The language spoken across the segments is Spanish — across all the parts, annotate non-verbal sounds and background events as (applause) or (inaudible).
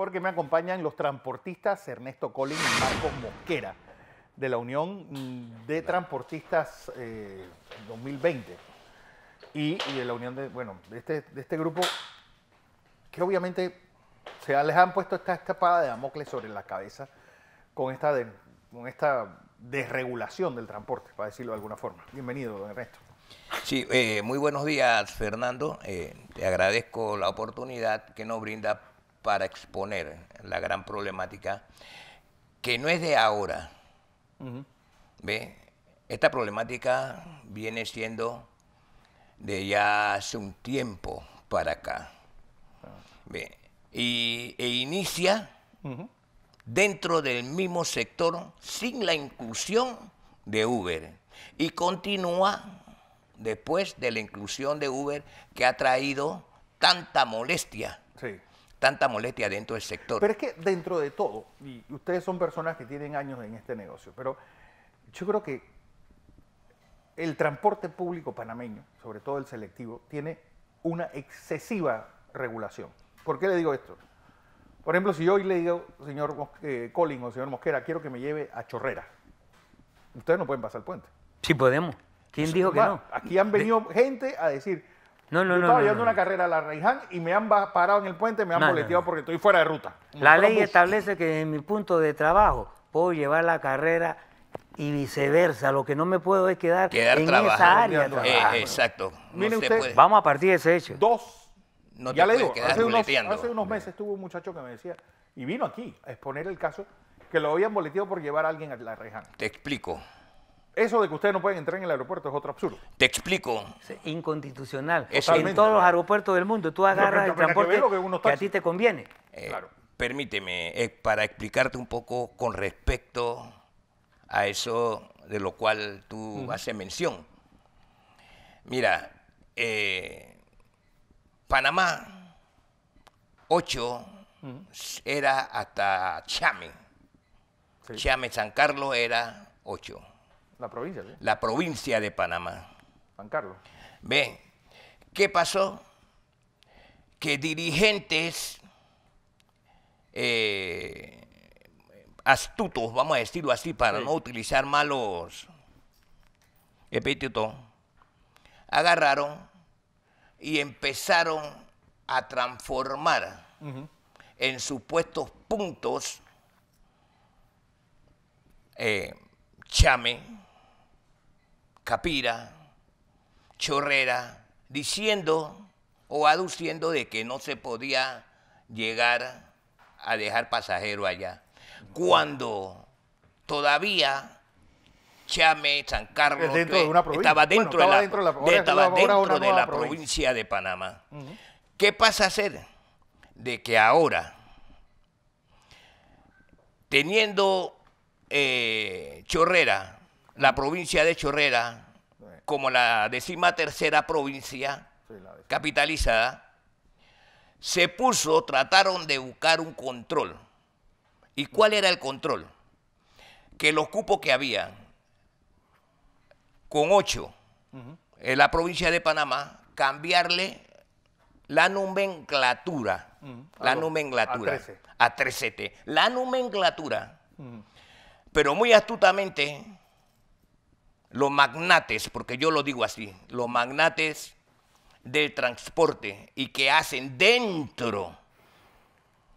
porque me acompañan los transportistas Ernesto Collins y Marcos Mosquera de la Unión de Transportistas 2020 eh, y, de la Unión de, bueno, de este, de este grupo que obviamente se les han puesto esta escapada de Damocles sobre la cabeza con esta, con esta desregulación del transporte, para decirlo de alguna forma. Bienvenido, don Ernesto. Sí, eh, muy buenos días, Fernando. Eh, te agradezco la oportunidad que nos brinda para exponer la gran problemática que no es de ahora. ¿Ve? Esta problemática viene siendo de ya hace un tiempo para acá. Ah. e inicia dentro del mismo sector sin la inclusión de Uber y continúa después de la inclusión de Uber que ha traído tanta molestia tanta molestia dentro del sector. Pero es que dentro de todo, y ustedes son personas que tienen años en este negocio, pero yo creo que el transporte público panameño, sobre todo el selectivo, tiene una excesiva regulación. ¿Por qué le digo esto? Por ejemplo, si yo hoy le digo, señor eh, Collins o señor Mosquera, quiero que me lleve a Chorrera, ustedes no pueden pasar el puente. Sí podemos. ¿Quién dijo que no? Aquí han venido gente a decir, no, yo Estaba llevando una carrera a la Reiján y me han parado en el puente, me han boleteado porque estoy fuera de ruta. La ley establece que en mi punto de trabajo puedo llevar la carrera y viceversa. Lo que no me puedo es quedar, en esa área. de eh, exacto. Mire usted, vamos a partir de ese hecho. Dos. ya le digo, hace unos, hace unos meses tuvo un muchacho que me decía, y vino aquí a exponer el caso, que lo habían boleteado por llevar a alguien a la Reiján. Te explico. Eso de que ustedes no pueden entrar en el aeropuerto es otro absurdo. Te explico. inconstitucional. en todos los aeropuertos del mundo tú agarras el transporte que, a ti te conviene. Eh, permíteme, eh, para explicarte un poco con respecto a eso de lo cual tú haces mención. Mira, eh, Panamá 8 era hasta Chame. Chame San Carlos era 8. La provincia, La provincia de Panamá. San Carlos. Bien. ¿qué pasó? Que dirigentes eh, astutos, vamos a decirlo así, para no utilizar malos epítetos, agarraron y empezaron a transformar en supuestos puntos eh, chame capira, chorrera, diciendo o aduciendo de que no se podía llegar a dejar pasajero allá. Cuando todavía Chame, San Carlos, estaba dentro, de, la, estaba dentro de la provincia. de Panamá. ¿Qué pasa a ser? De que ahora, teniendo eh, Chorrera la provincia de Chorrera, como la decimatercera tercera provincia capitalizada, se puso, trataron de buscar un control. ¿Y cuál era el control? Que los cupos que había, con ocho, en la provincia de Panamá, cambiarle la nomenclatura. La nomenclatura. a 13. La nomenclatura. Pero muy astutamente los magnates, porque yo lo digo así, los magnates del transporte y que hacen dentro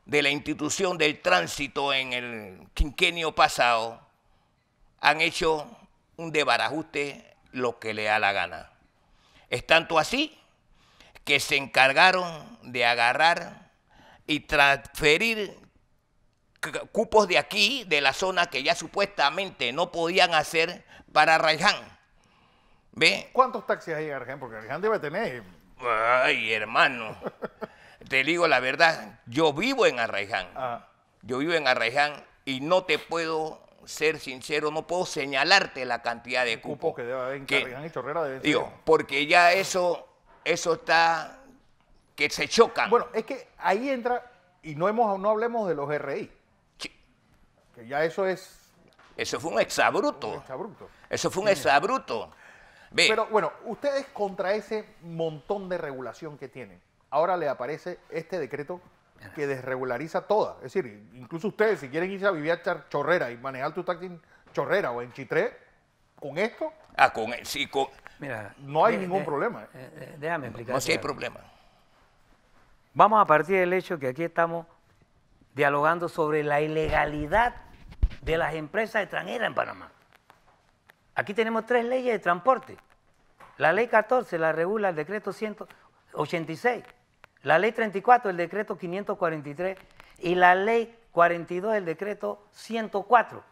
de la institución del tránsito en el quinquenio pasado, han hecho un debarajuste lo que le da la gana. Es tanto así que se encargaron de agarrar y transferir cupos de aquí, de la zona que ya supuestamente no podían hacer, para Raiján. ¿Ve? ¿Cuántos taxis hay en Arján? Porque Arján debe tener. Ay, hermano. te digo la verdad, yo vivo en Arraiján. Ah. Yo vivo en Arraiján y no te puedo ser sincero, no puedo señalarte la cantidad de cupos que debe haber en y Chorrera. porque ya eso, eso está que se chocan. Bueno, es que ahí entra y no hemos, no hablemos de los RI. Que ya eso es eso fue un exabruto. Un Eso fue un exabruto. Pero bueno, ustedes contra ese montón de regulación que tienen, ahora le aparece este decreto que desregulariza toda. Es decir, incluso ustedes, si quieren irse a vivir a Chorrera y manejar tu taxi en Chorrera o en Chitré, con esto. Ah, con, e, sí, con. Mira, no hay ningún problema. ¿eh? Eh, eh, déjame explicar. No, si hay problema. Vamos a partir del hecho que aquí estamos dialogando sobre la ilegalidad de las empresas extranjeras en Panamá. Aquí tenemos tres leyes de transporte. La ley 14 la regula el decreto 186, la ley 34 el decreto 543 y la ley 42 el decreto 104.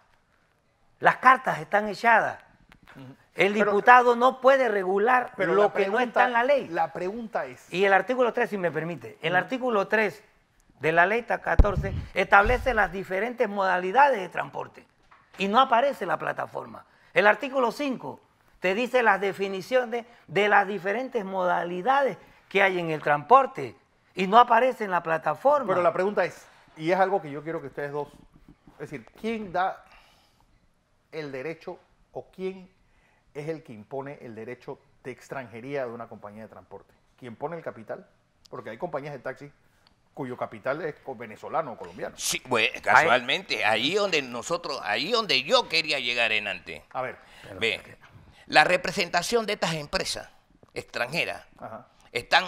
Las cartas están echadas. El diputado no puede regular lo que no está en la ley. La pregunta es... Y el artículo 3, si me permite, el artículo 3 de la ley 14 establece las diferentes modalidades de transporte y no aparece la plataforma. El artículo 5 te dice las definiciones de las diferentes modalidades que hay en el transporte y no aparece en la plataforma. Pero la pregunta es, y es algo que yo quiero que ustedes dos, es decir, ¿quién da el derecho o quién es el que impone el derecho de extranjería de una compañía de transporte? ¿Quién pone el capital? Porque hay compañías de taxi cuyo capital es venezolano o colombiano. Sí, pues, casualmente, ahí donde nosotros, ahí donde yo quería llegar en antes. A ver. Ve, la representación de estas empresas extranjeras están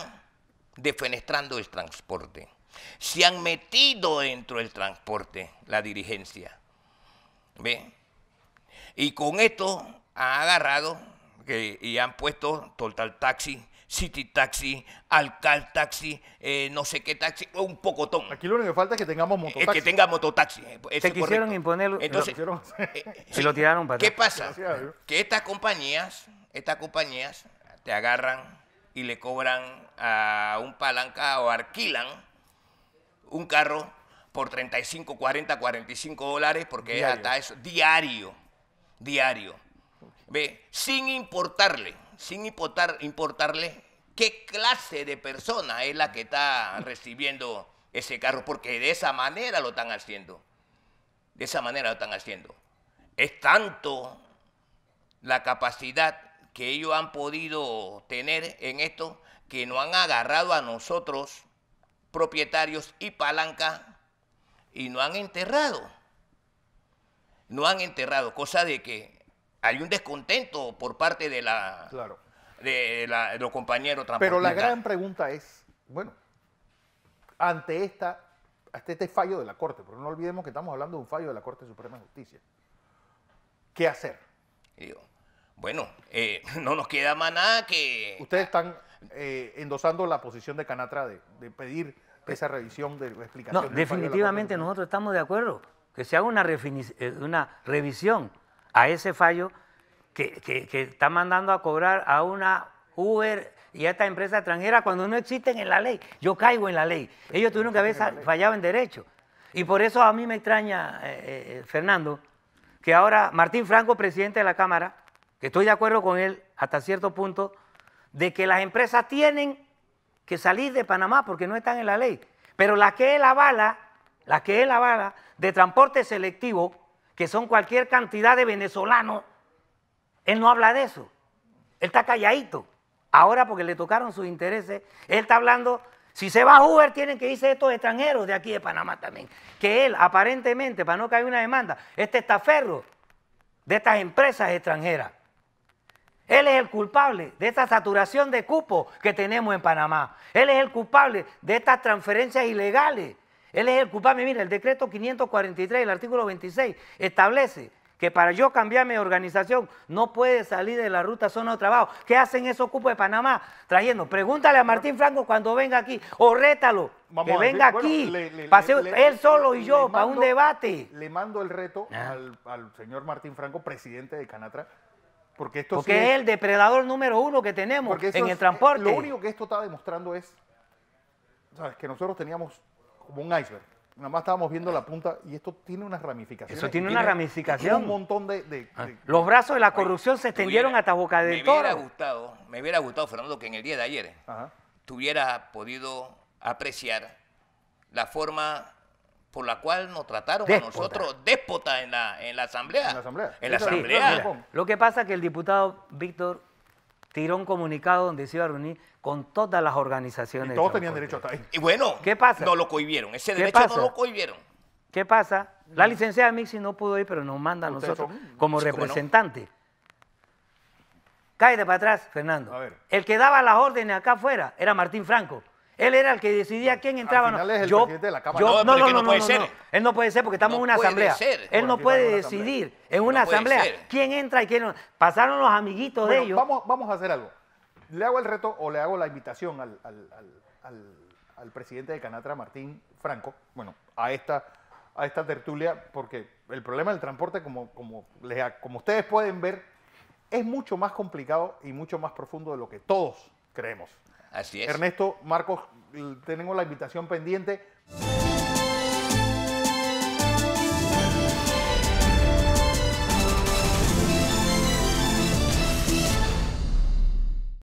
defenestrando el transporte. Se han metido dentro del transporte la dirigencia. ¿Ve? Y con esto han agarrado y han puesto Total Taxi City Taxi, Alcal Taxi, eh, no sé qué taxi, un pocotón. Aquí lo único que falta es que tengamos eh, mototaxi. Es que tenga mototaxi. Eh, se quisieron imponer lo, se (laughs) lo tiraron para ¿Qué pasa? que estas compañías, estas compañías te agarran y le cobran a un palanca o alquilan un carro por 35, 40, 45 dólares, porque es eso, diario, diario. Ve, sin importarle sin importar, importarle qué clase de persona es la que está recibiendo ese carro, porque de esa manera lo están haciendo. De esa manera lo están haciendo. Es tanto la capacidad que ellos han podido tener en esto que no han agarrado a nosotros, propietarios y palanca, y no han enterrado. No han enterrado, cosa de que hay un descontento por parte de la, claro. de, los compañeros Pero la gran pregunta es, bueno, ante esta este fallo de la Corte, porque no olvidemos que estamos hablando de un fallo de la Corte Suprema de Justicia. ¿Qué hacer? Bueno, eh, (laughs) no nos queda más nada que... Ustedes están eh, endosando la posición de Canatra de, pedir esa revisión de la explicación. No, definitivamente nosotros estamos de acuerdo que se haga una eh, revisión a ese fallo que, está mandando a cobrar a una Uber y a esta empresa extranjera cuando no existen en la ley. Yo caigo en la ley. Ellos tuvieron que haber fallado en derecho. Y por eso a mí me extraña, eh, eh, eh, Fernando, que ahora Martín Franco, presidente de la Cámara, que estoy de acuerdo con él hasta cierto punto, de que las empresas tienen que salir de Panamá porque no están en la ley. Pero la que es la bala, la que es la bala de transporte selectivo, que son cualquier cantidad de venezolanos, él no habla de eso. Él está calladito. Ahora porque le tocaron sus intereses, él está hablando, si se va a Uber tienen que irse estos extranjeros de aquí de Panamá también. Que él aparentemente, para no caer una demanda, este estaferro de estas empresas extranjeras. Él es el culpable de esta saturación de cupos que tenemos en Panamá. Él es el culpable de estas transferencias ilegales él es el culpable. Mira, el decreto 543, el artículo 26, establece que para yo cambiar mi organización no puede salir de la ruta zona de trabajo. ¿Qué hacen esos cupos de Panamá trayendo? Pregúntale a Martín Franco cuando venga aquí o rétalo. que venga aquí, él solo y yo, para un debate. Le mando el reto ah. al, señor Martín Franco, presidente de Canatra, porque esto porque es, el depredador número uno que tenemos en el transporte. lo único que esto está demostrando es ¿sabes? que nosotros teníamos como un iceberg. Nada más estábamos viendo la punta y esto tiene unas ramificaciones. Eso tiene una ramificación. Tiene un montón ah. de, Los brazos de la corrupción se extendieron hasta Boca del me gustado, me hubiera gustado, Fernando, que en el día de ayer tuviera podido apreciar la forma por la cual nos trataron a nosotros déspota en la, asamblea. En la asamblea. En la asamblea. lo que pasa es que el diputado Víctor tiró un comunicado donde se iba a reunir con todas las organizaciones. Y todos tenían derecho a estar ahí. Y bueno, ¿qué pasa? No lo cohibieron, ese derecho no lo cohibieron. ¿Qué pasa? La mm. licenciada Mixi no pudo ir, pero nos manda a nosotros como representante. Cae de para atrás, Fernando. El que daba las órdenes acá afuera era Martín Franco. Él era el que decidía quién entraba. Al es el presidente de la Cámara. no, no, no, Él no puede ser porque estamos en una asamblea. Él no puede decidir en una asamblea quién entra y quién no. Pasaron los amiguitos de ellos. Vamos, a hacer algo. Le hago el reto o le hago la invitación al, presidente de Canatra, Martín Franco, bueno, a esta, tertulia, porque el problema del transporte, como ustedes pueden ver, es mucho más complicado y mucho más profundo de lo que todos creemos. Así es. Ernesto, Marcos, tenemos la invitación pendiente.